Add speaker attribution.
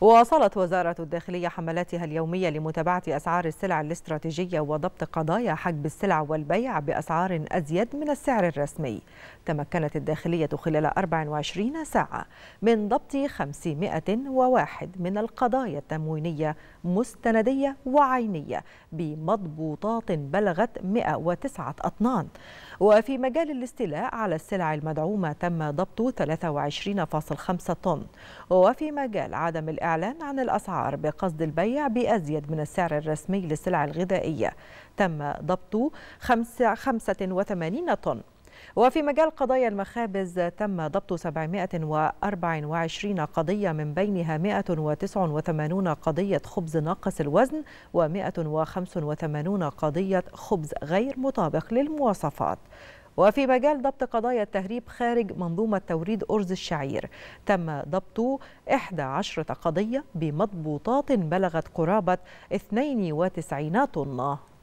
Speaker 1: واصلت وزارة الداخلية حملاتها اليومية لمتابعة أسعار السلع الاستراتيجية وضبط قضايا حجب السلع والبيع بأسعار أزيد من السعر الرسمي تمكنت الداخلية خلال 24 ساعة من ضبط 501 من القضايا التموينية مستندية وعينية بمضبوطات بلغت 109 أطنان وفي مجال الاستيلاء على السلع المدعومة تم ضبط 23.5 طن وفي مجال عدم الإعلام الإعلان عن الأسعار بقصد البيع بأزيد من السعر الرسمي للسلع الغذائية تم ضبط 85 طن وفي مجال قضايا المخابز تم ضبط 724 قضية من بينها 189 قضية خبز ناقص الوزن و185 قضية خبز غير مطابق للمواصفات وفي مجال ضبط قضايا التهريب خارج منظومة توريد أرز الشعير تم ضبط 11 قضية بمضبوطات بلغت قرابة 92 طنة